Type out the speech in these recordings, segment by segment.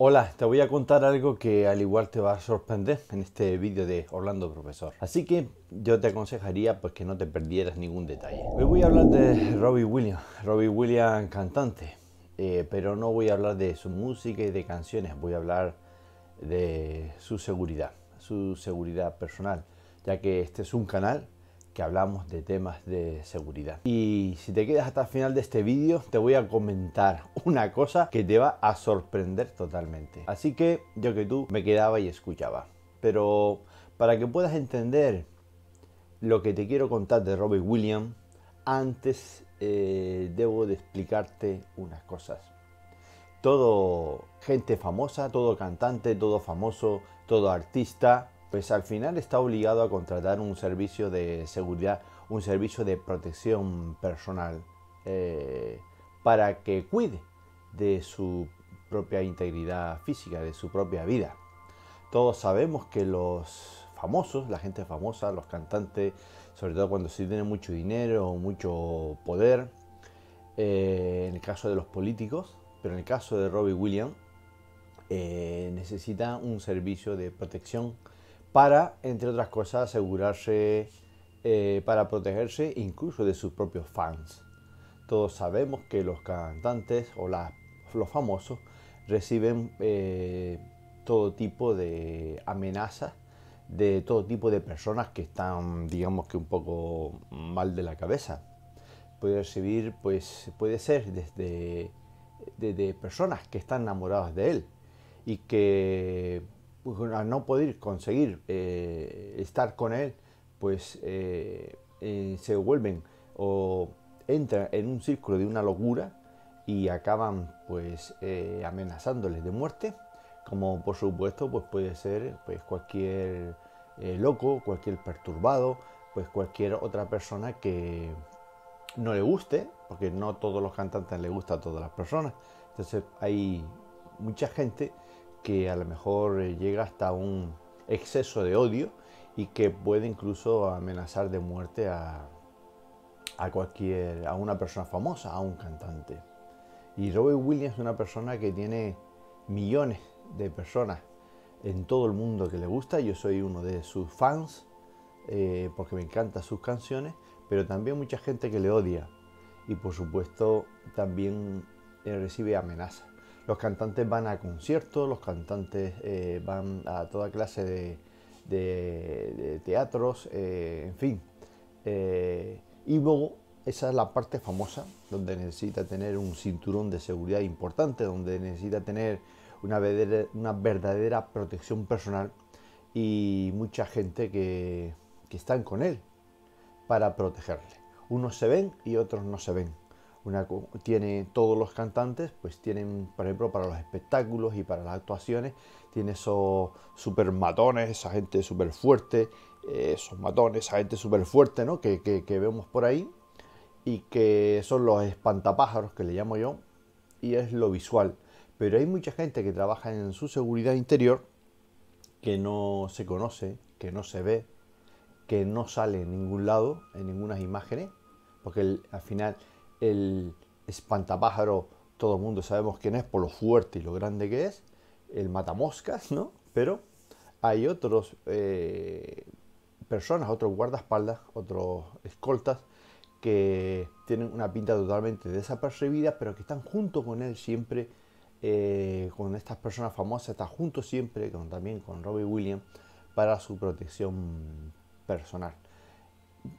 Hola, te voy a contar algo que al igual te va a sorprender en este vídeo de Orlando Profesor. Así que yo te aconsejaría pues que no te perdieras ningún detalle. Hoy voy a hablar de Robbie Williams, Robbie Williams cantante, eh, pero no voy a hablar de su música y de canciones, voy a hablar de su seguridad, su seguridad personal, ya que este es un canal que hablamos de temas de seguridad. Y si te quedas hasta el final de este vídeo, te voy a comentar una cosa que te va a sorprender totalmente. Así que yo que tú me quedaba y escuchaba. Pero para que puedas entender lo que te quiero contar de Robbie Williams, antes eh, debo de explicarte unas cosas. Todo gente famosa, todo cantante, todo famoso, todo artista, pues al final está obligado a contratar un servicio de seguridad, un servicio de protección personal eh, para que cuide de su propia integridad física, de su propia vida. Todos sabemos que los famosos, la gente famosa, los cantantes, sobre todo cuando sí tienen mucho dinero o mucho poder, eh, en el caso de los políticos, pero en el caso de Robbie Williams, eh, necesita un servicio de protección para, entre otras cosas, asegurarse, eh, para protegerse incluso de sus propios fans. Todos sabemos que los cantantes o los famosos reciben eh, todo tipo de amenazas de todo tipo de personas que están, digamos que un poco mal de la cabeza. Puede recibir, pues, puede ser desde, personas que están enamoradas de él y que pues, al no poder conseguir eh, estar con él, pues eh, eh, se vuelven o entran en un círculo de una locura y acaban pues amenazándoles de muerte, como por supuesto pues puede ser pues cualquier loco, cualquier perturbado, pues cualquier otra persona que no le guste, porque no todos los cantantes le gusta a todas las personas. Entonces hay mucha gente que a lo mejor eh, llega hasta un exceso de odio y que puede incluso amenazar de muerte a, cualquier, a una persona famosa, a un cantante. Y Robbie Williams es una persona que tiene millones de personas en todo el mundo que le gusta. Yo soy uno de sus fans eh, porque me encantan sus canciones, pero también mucha gente que le odia y por supuesto también eh, recibe amenazas los cantantes van a conciertos, los cantantes eh, van a toda clase de, teatros, eh, en fin. Eh, y luego, esa es la parte famosa, donde necesita tener un cinturón de seguridad importante, donde necesita tener una verdadera, protección personal y mucha gente que, que están con él para protegerle. Unos se ven y otros no se ven tiene todos los cantantes, pues tienen, por ejemplo, para los espectáculos y para las actuaciones, tiene esos super matones, esa gente súper fuerte, eh, esos matones, esa gente súper fuerte, ¿no? Que, vemos por ahí y que son los espantapájaros que le llamo yo y es lo visual. Pero hay mucha gente que trabaja en su seguridad interior que no se conoce, que no se ve, que no sale en ningún lado, en ninguna imágenes, porque al final el espantapájaro, todo el mundo sabemos quién es por lo fuerte y lo grande que es, el matamoscas, ¿no? Pero hay otros eh, personas, otros guardaespaldas, otros escoltas que tienen una pinta totalmente desapercibida, pero que están junto con él siempre, eh, con estas personas famosas, están junto siempre con, también con Robbie Williams para su protección personal.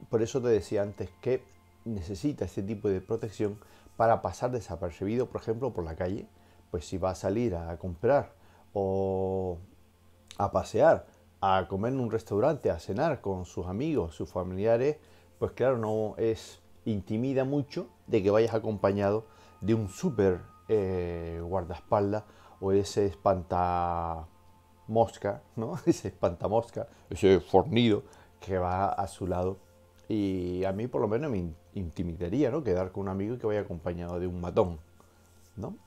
Por eso te decía antes que necesita este tipo de protección para pasar desapercibido, por ejemplo, por la calle. Pues si va a salir a comprar o a pasear, a comer en un restaurante, a cenar con sus amigos, sus familiares, pues claro, no es intimida mucho de que vayas acompañado de un súper eh, guardaespaldas o ese espantamosca, ¿no? Ese espantamosca, ese fornido que va a su lado y a mí por lo menos me intimidaría, ¿no? Quedar con un amigo que vaya acompañado de un matón, ¿no?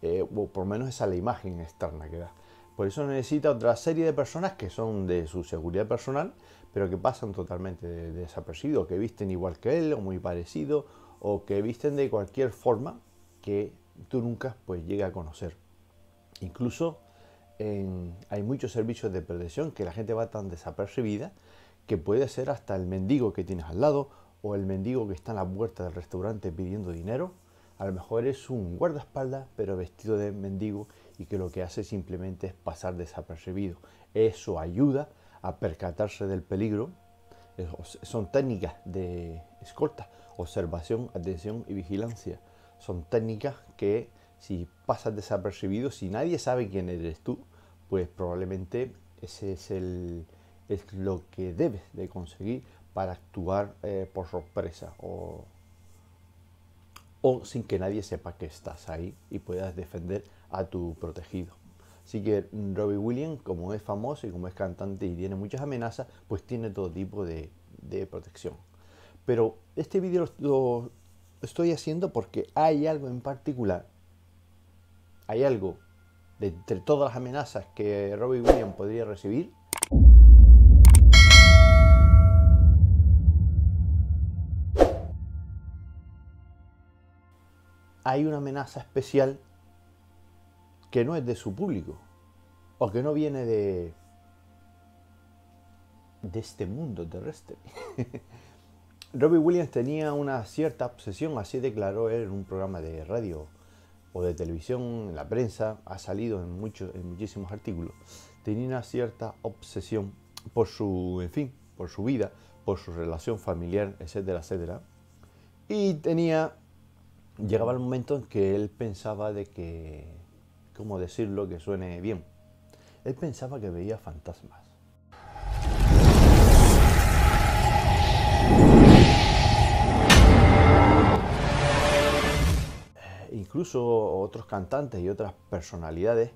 Eh, o por lo menos esa es la imagen externa que da. Por eso necesita otra serie de personas que son de su seguridad personal, pero que pasan totalmente desapercibidos, que visten igual que él o muy parecido, o que visten de cualquier forma que tú nunca pues llegue a conocer. Incluso hay muchos servicios de protección que la gente va tan desapercibida que puede ser hasta el mendigo que tienes al lado o el mendigo que está en la puerta del restaurante pidiendo dinero. A lo mejor es un guardaespaldas, pero vestido de mendigo y que lo que hace simplemente es pasar desapercibido. Eso ayuda a percatarse del peligro. Son técnicas de escolta, observación, atención y vigilancia. Son técnicas que si pasas desapercibido, si nadie sabe quién eres tú, pues probablemente ese es el, es lo que debes de conseguir para actuar eh, por sorpresa o, sin que nadie sepa que estás ahí y puedas defender a tu protegido. Así que Robbie Williams, como es famoso y como es cantante y tiene muchas amenazas, pues tiene todo tipo de, protección. Pero este vídeo lo, estoy haciendo porque hay algo en particular, hay algo entre todas las amenazas que Robbie Williams podría recibir, hay una amenaza especial que no es de su público o que no viene de, de este mundo terrestre. Robbie Williams tenía una cierta obsesión, así declaró él en un programa de radio o de televisión, en la prensa, ha salido en, muchos, en muchísimos artículos. Tenía una cierta obsesión por su, en fin, por su vida, por su relación familiar, etcétera, etcétera. Y tenía llegaba el momento en que él pensaba de que, ¿cómo decirlo que suene bien? Él pensaba que veía fantasmas. Eh, incluso otros cantantes y otras personalidades,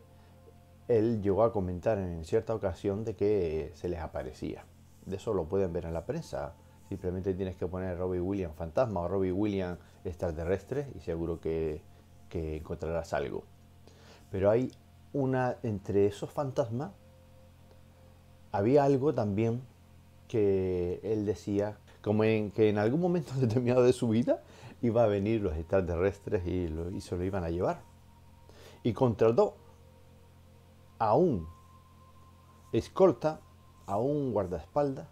él llegó a comentar en cierta ocasión de que se les aparecía. De eso lo pueden ver en la prensa Simplemente tienes que poner Robbie Williams fantasma o Robbie Williams extraterrestre y seguro que, encontrarás algo. Pero hay una, entre esos fantasmas, había algo también que él decía, como en que en algún momento determinado de su vida iba a venir los extraterrestres y, lo, y se lo iban a llevar. Y contrató a un escolta, a un guardaespaldas,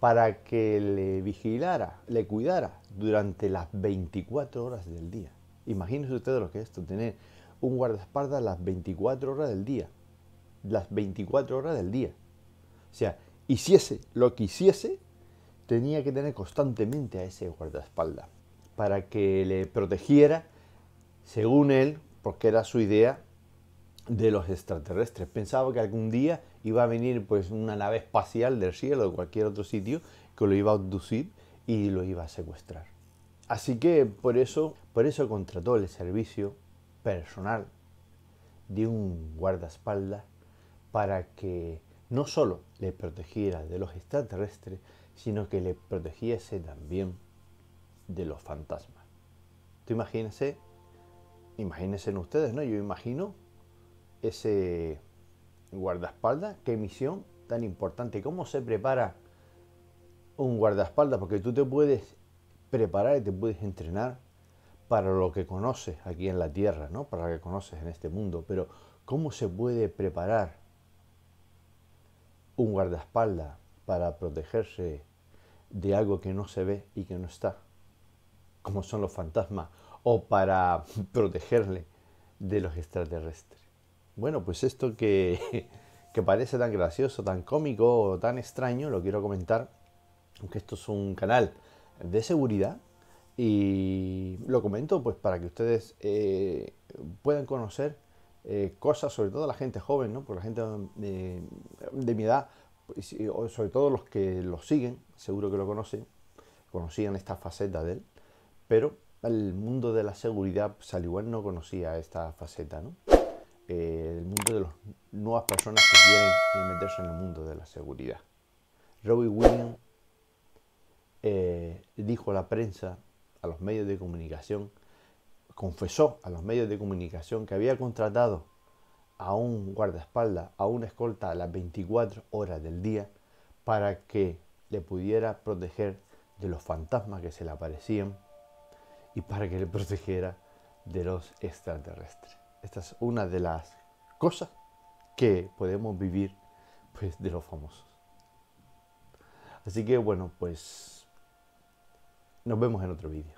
para que le vigilara, le cuidara durante las 24 horas del día. Imagínense ustedes lo que es esto, tener un guardaespaldas las 24 horas del día. Las 24 horas del día. O sea, hiciese lo que hiciese, tenía que tener constantemente a ese guardaespaldas para que le protegiera, según él, porque era su idea, de los extraterrestres. Pensaba que algún día iba a venir pues una nave espacial del cielo o de cualquier otro sitio que lo iba a abducir y lo iba a secuestrar. Así que por eso, por eso contrató el servicio personal de un guardaespaldas para que no solo le protegiera de los extraterrestres, sino que le protegiese también de los fantasmas. Tú imagínese, ¿Eh? imagínense ustedes, ¿no? Yo imagino ese guardaespaldas, qué misión tan importante, cómo se prepara un guardaespaldas, porque tú te puedes preparar y te puedes entrenar para lo que conoces aquí en la tierra, ¿no? Para lo que conoces en este mundo, pero ¿cómo se puede preparar un guardaespaldas para protegerse de algo que no se ve y que no está, como son los fantasmas, o para protegerle de los extraterrestres? bueno, pues esto que, parece tan gracioso, tan cómico o tan extraño, lo quiero comentar, aunque esto es un canal de seguridad y lo comento pues para que ustedes eh, puedan conocer eh, cosas, sobre todo la gente joven, ¿no? porque la gente eh, de mi edad, sobre todo los que lo siguen, seguro que lo conocen, conocían esta faceta de él, pero el mundo de la seguridad pues, al igual no conocía esta faceta. ¿no? Eh, el mundo de las nuevas personas que quieren meterse en el mundo de la seguridad. Robbie Williams eh, dijo a la prensa, a los medios de comunicación, confesó a los medios de comunicación que había contratado a un guardaespaldas, a una escolta a las 24 horas del día para que le pudiera proteger de los fantasmas que se le aparecían y para que le protegiera de los extraterrestres. Esta es una de las cosas que podemos vivir pues, de los famosos. Así que bueno, pues nos vemos en otro vídeo.